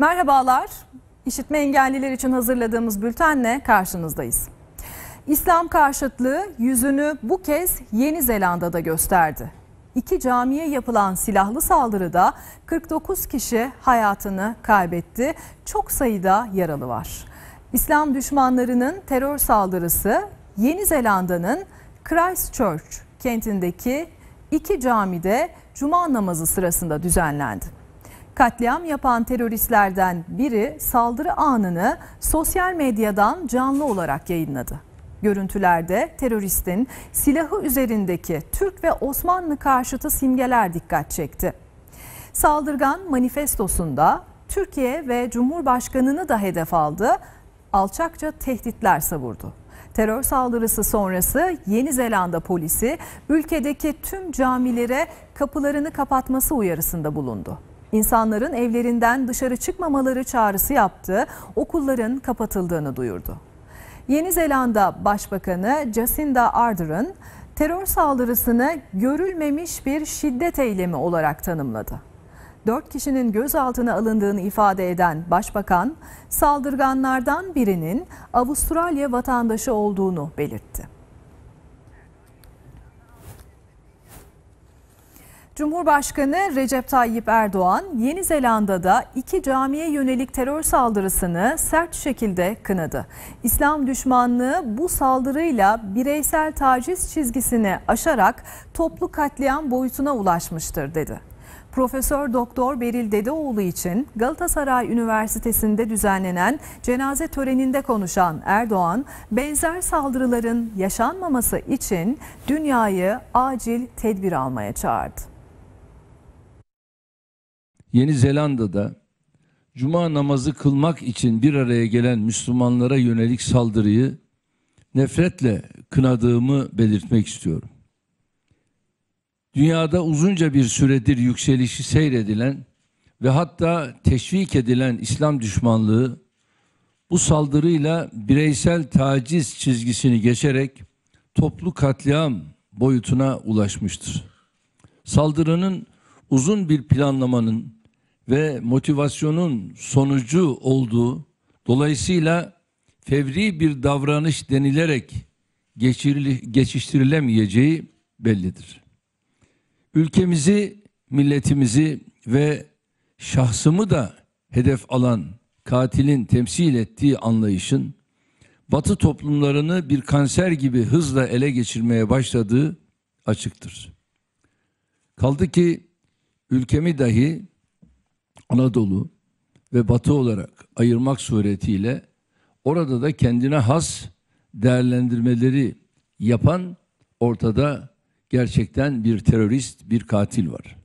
Merhabalar. İşitme engelliler için hazırladığımız bültenle karşınızdayız. İslam karşıtlığı yüzünü bu kez Yeni Zelanda'da gösterdi. İki camiye yapılan silahlı saldırıda 49 kişi hayatını kaybetti. Çok sayıda yaralı var. İslam düşmanlarının terör saldırısı Yeni Zelanda'nın Christchurch kentindeki iki camide cuma namazı sırasında düzenlendi. Katliam yapan teröristlerden biri saldırı anını sosyal medyadan canlı olarak yayınladı. Görüntülerde teröristin silahı üzerindeki Türk ve Osmanlı karşıtı simgeler dikkat çekti. Saldırgan manifestosunda Türkiye ve Cumhurbaşkanını da hedef aldı, alçakça tehditler savurdu. Terör saldırısı sonrası Yeni Zelanda polisi ülkedeki tüm camilere kapılarını kapatması uyarısında bulundu insanların evlerinden dışarı çıkmamaları çağrısı yaptı, okulların kapatıldığını duyurdu. Yeni Zelanda Başbakanı Jacinda Ardern terör saldırısını görülmemiş bir şiddet eylemi olarak tanımladı. Dört kişinin gözaltına alındığını ifade eden başbakan, saldırganlardan birinin Avustralya vatandaşı olduğunu belirtti. Cumhurbaşkanı Recep Tayyip Erdoğan, Yeni Zelanda'da iki camiye yönelik terör saldırısını sert şekilde kınadı. İslam düşmanlığı bu saldırıyla bireysel taciz çizgisini aşarak toplu katliam boyutuna ulaşmıştır dedi. Profesör Doktor Beril Dedeoğlu için Galatasaray Üniversitesi'nde düzenlenen cenaze töreninde konuşan Erdoğan, benzer saldırıların yaşanmaması için dünyayı acil tedbir almaya çağırdı. Yeni Zelanda'da cuma namazı kılmak için bir araya gelen Müslümanlara yönelik saldırıyı nefretle kınadığımı belirtmek istiyorum. Dünyada uzunca bir süredir yükselişi seyredilen ve hatta teşvik edilen İslam düşmanlığı bu saldırıyla bireysel taciz çizgisini geçerek toplu katliam boyutuna ulaşmıştır. Saldırının uzun bir planlamanın ve motivasyonun sonucu olduğu dolayısıyla fevri bir davranış denilerek geçiştirilemeyeceği bellidir. Ülkemizi, milletimizi ve şahsımı da hedef alan katilin temsil ettiği anlayışın batı toplumlarını bir kanser gibi hızla ele geçirmeye başladığı açıktır. Kaldı ki ülkemi dahi Anadolu ve Batı olarak ayırmak suretiyle orada da kendine has değerlendirmeleri yapan ortada gerçekten bir terörist, bir katil var.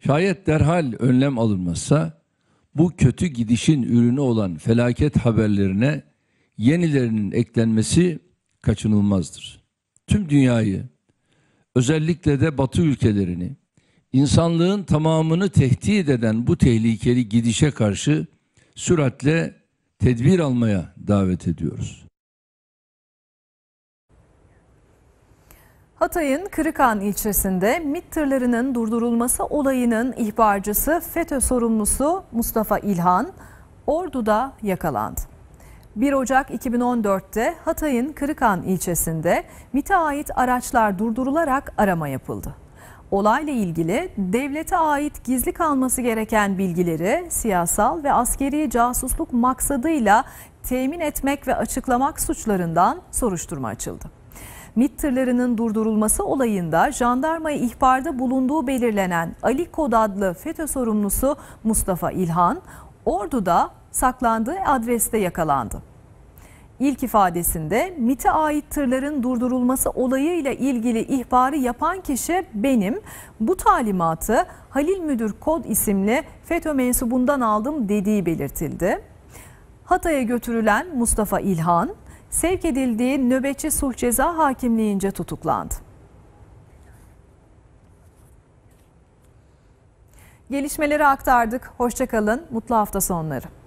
Şayet derhal önlem alınmazsa bu kötü gidişin ürünü olan felaket haberlerine yenilerinin eklenmesi kaçınılmazdır. Tüm dünyayı özellikle de batı ülkelerini İnsanlığın tamamını tehdit eden bu tehlikeli gidişe karşı süratle tedbir almaya davet ediyoruz. Hatay'ın Kırıkan ilçesinde MİT tırlarının durdurulması olayının ihbarcısı FETÖ sorumlusu Mustafa İlhan Ordu'da yakalandı. 1 Ocak 2014'te Hatay'ın Kırıkan ilçesinde MİT'e ait araçlar durdurularak arama yapıldı olayla ilgili devlete ait gizli kalması gereken bilgileri siyasal ve askeri casusluk maksadıyla temin etmek ve açıklamak suçlarından soruşturma açıldı. MİT tırlarının durdurulması olayında jandarmaya ihbarda bulunduğu belirlenen Ali Kod adlı FETÖ sorumlusu Mustafa İlhan, Ordu'da saklandığı adreste yakalandı ilk ifadesinde MIT'e ait tırların durdurulması olayıyla ilgili ihbarı yapan kişi benim. Bu talimatı Halil Müdür Kod isimli FETÖ mensubundan aldım dediği belirtildi. Hatay'a götürülen Mustafa İlhan sevk edildiği nöbetçi suç ceza hakimliğince tutuklandı. Gelişmeleri aktardık. Hoşçakalın. Mutlu hafta sonları.